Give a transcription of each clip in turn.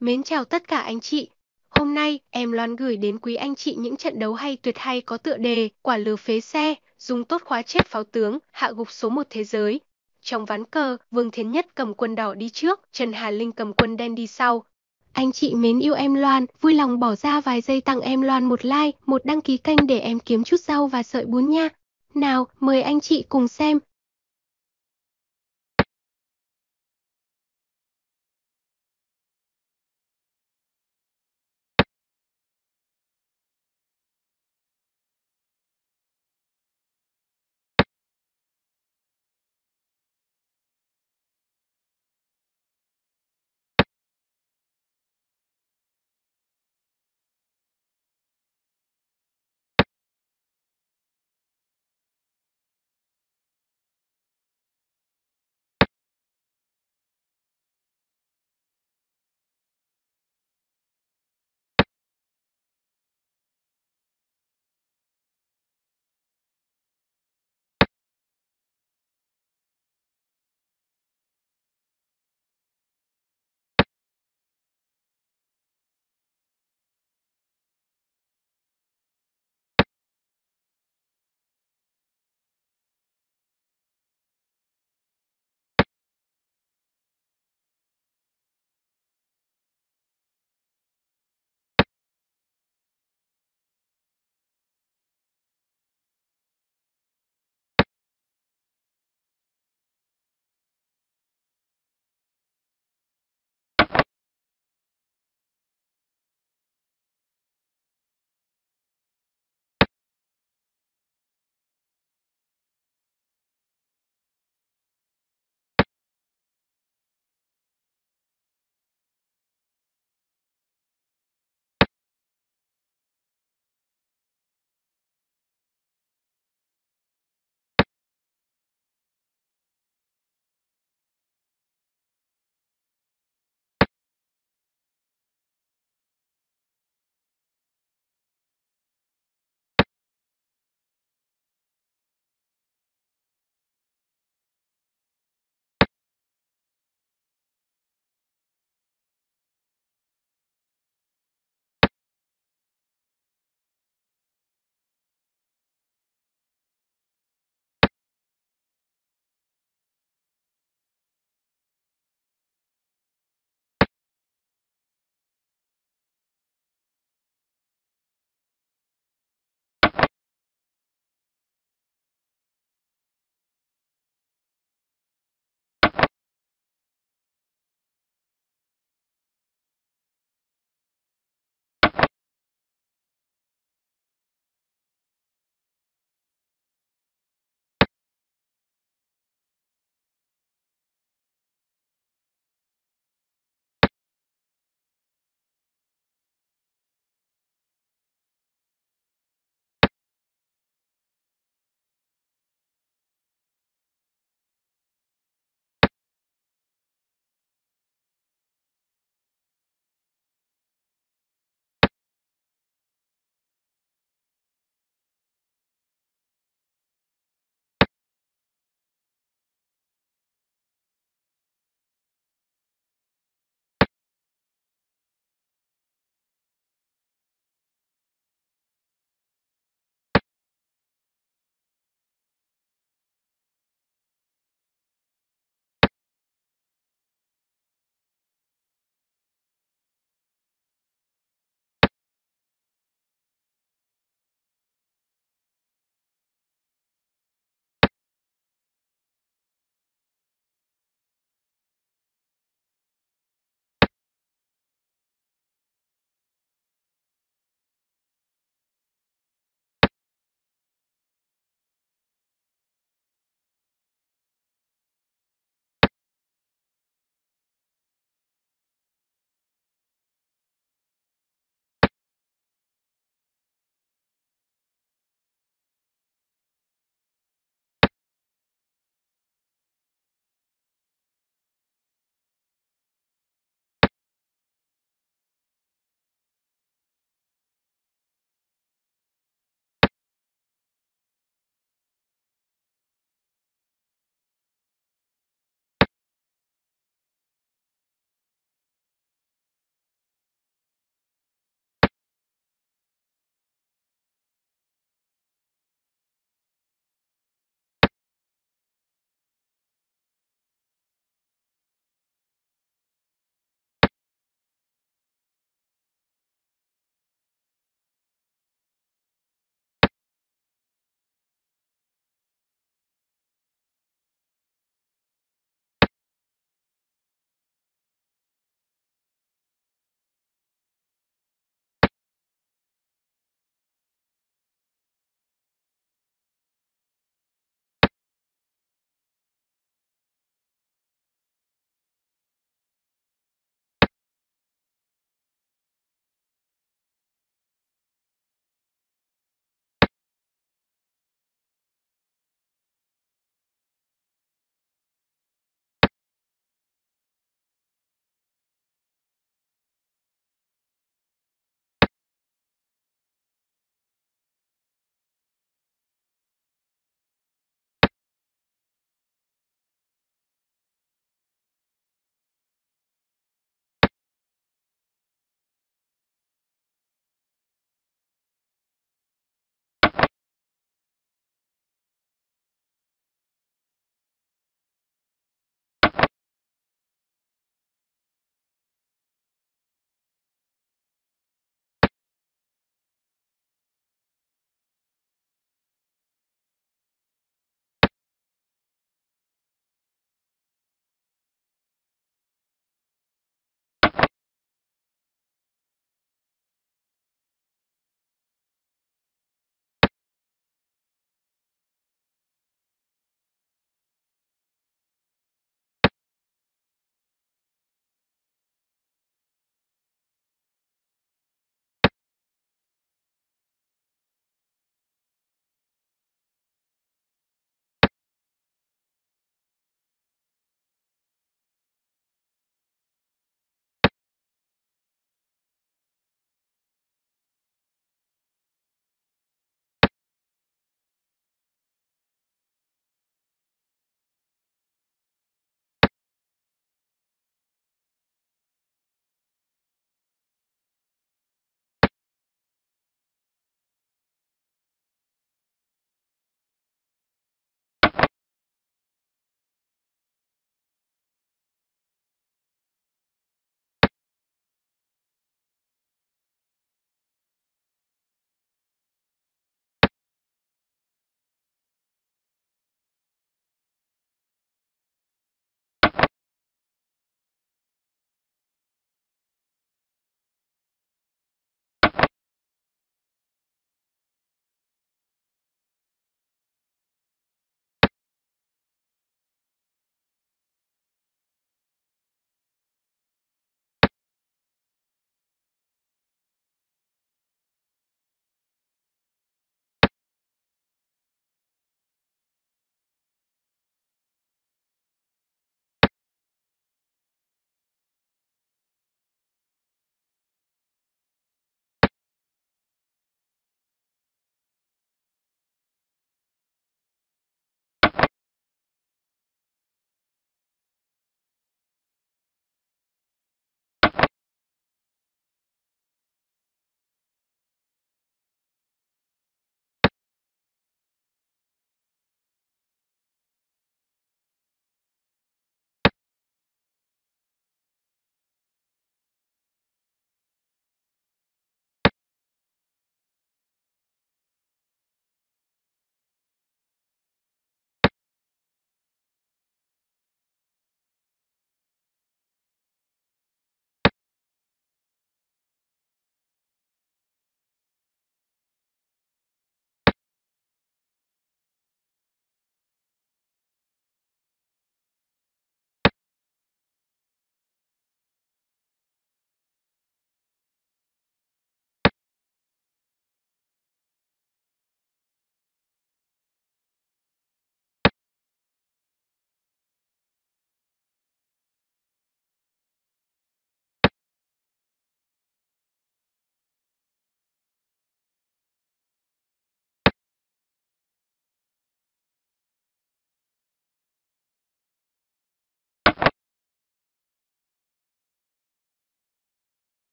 Mến chào tất cả anh chị. Hôm nay, em Loan gửi đến quý anh chị những trận đấu hay tuyệt hay có tựa đề Quả lừa phế xe, dùng tốt khóa chết pháo tướng, hạ gục số một thế giới. Trong ván cờ, Vương Thiến Nhất cầm quân đỏ đi trước, Trần Hà Linh cầm quân đen đi sau. Anh chị mến yêu em Loan, vui lòng bỏ ra vài giây tặng em Loan một like, một đăng ký kênh để em kiếm chút rau và sợi bún nha. Nào, mời anh chị cùng xem.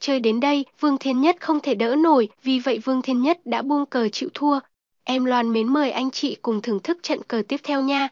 Chơi đến đây, Vương Thiên Nhất không thể đỡ nổi, vì vậy Vương Thiên Nhất đã buông cờ chịu thua. Em Loan mến mời anh chị cùng thưởng thức trận cờ tiếp theo nha.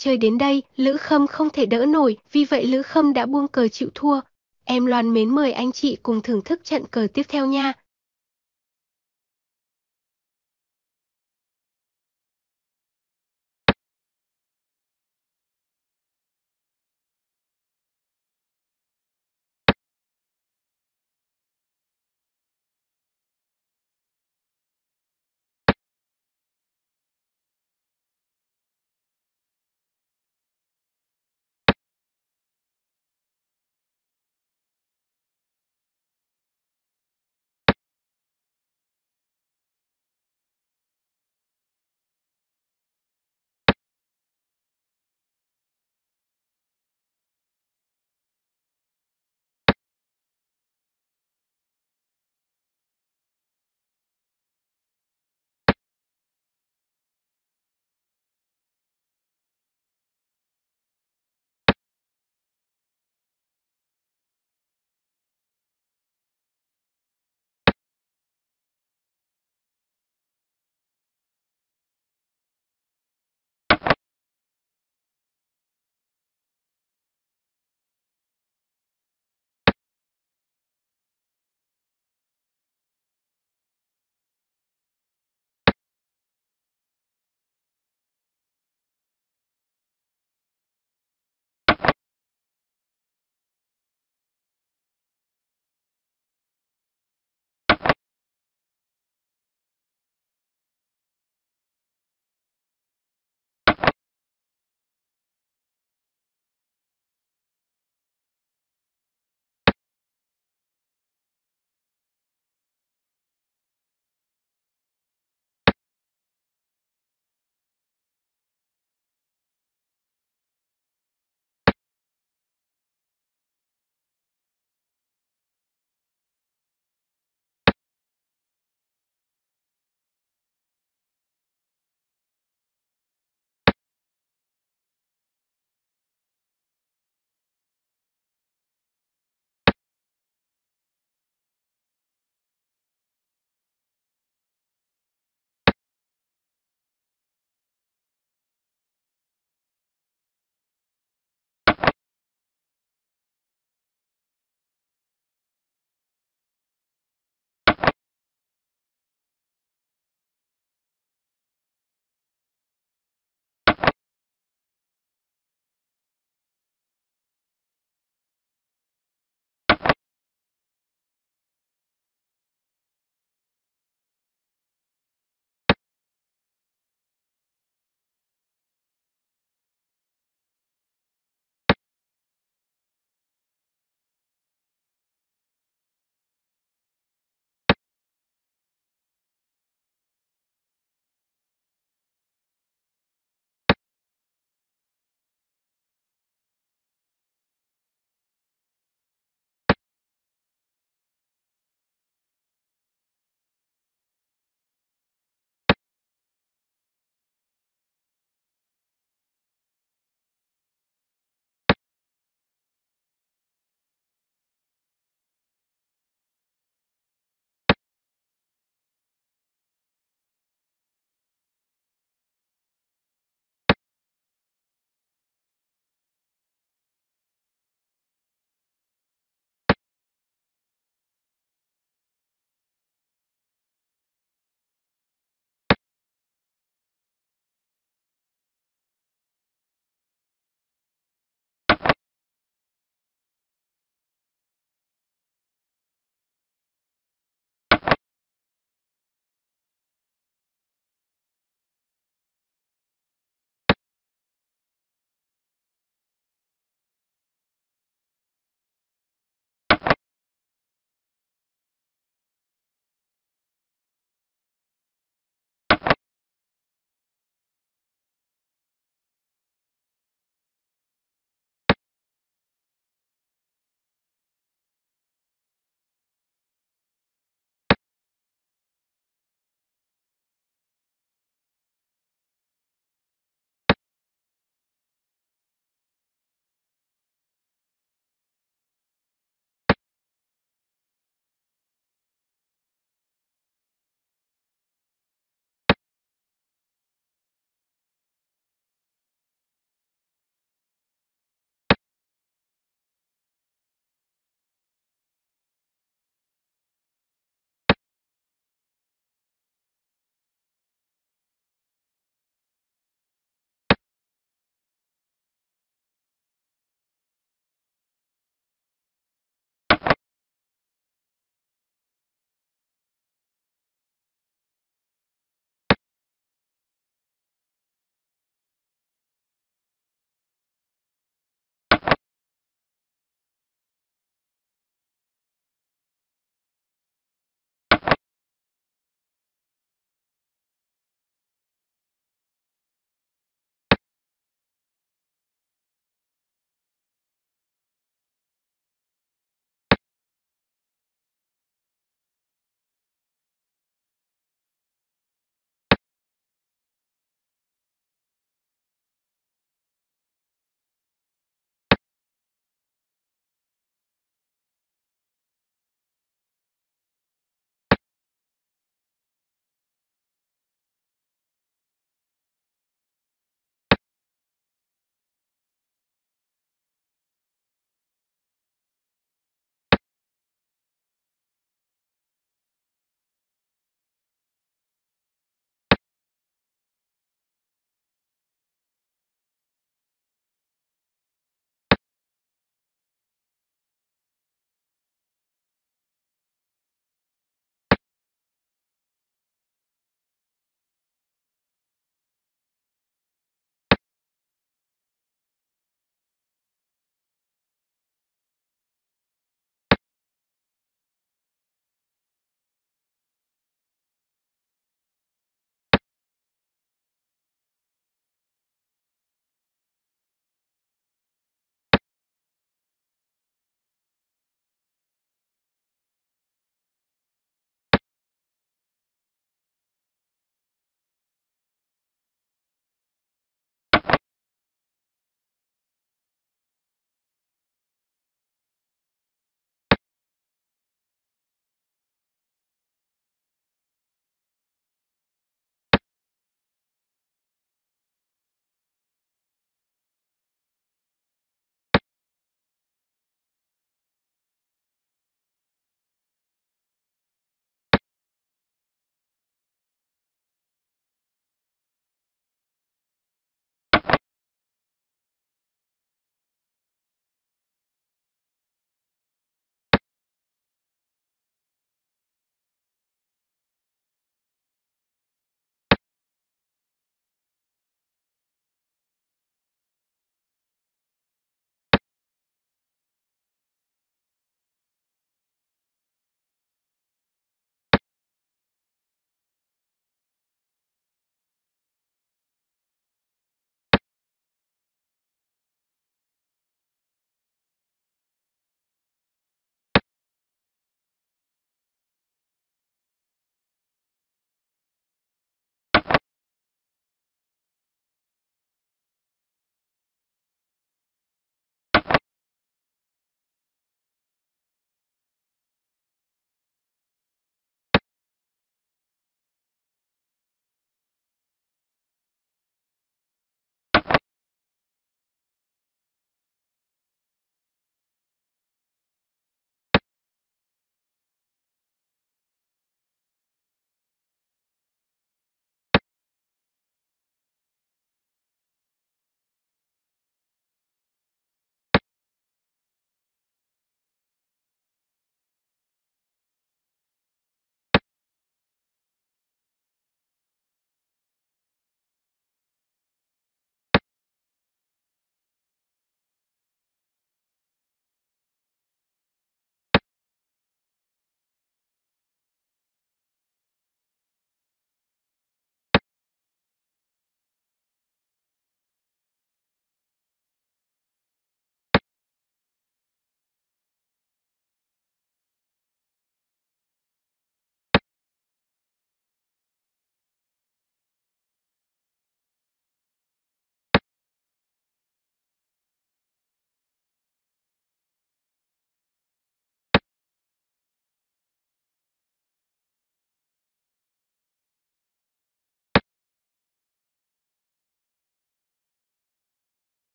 Chơi đến đây, Lữ Khâm không thể đỡ nổi, vì vậy Lữ Khâm đã buông cờ chịu thua. Em loan mến mời anh chị cùng thưởng thức trận cờ tiếp theo nha.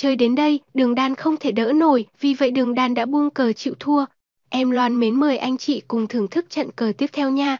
Chơi đến đây, đường đan không thể đỡ nổi, vì vậy đường đan đã buông cờ chịu thua. Em Loan mến mời anh chị cùng thưởng thức trận cờ tiếp theo nha.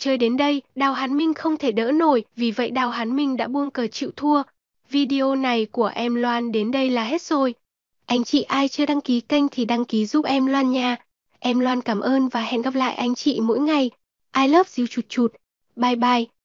Chơi đến đây, Đào Hán Minh không thể đỡ nổi, vì vậy Đào Hán Minh đã buông cờ chịu thua. Video này của em Loan đến đây là hết rồi. Anh chị ai chưa đăng ký kênh thì đăng ký giúp em Loan nha. Em Loan cảm ơn và hẹn gặp lại anh chị mỗi ngày. I love you chụt chụt. Bye bye.